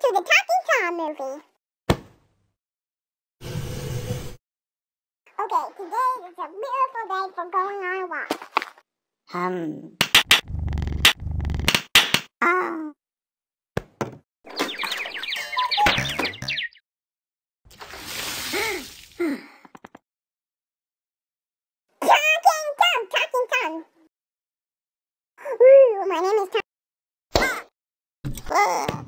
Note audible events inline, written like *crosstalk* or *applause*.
to the Taki Khan movie. Okay, today is a beautiful day for going on a walk. Um. Ah. *gasps* Talking Tom, Talking Tom. Ooh, my name is Tom. Ah. *gasps*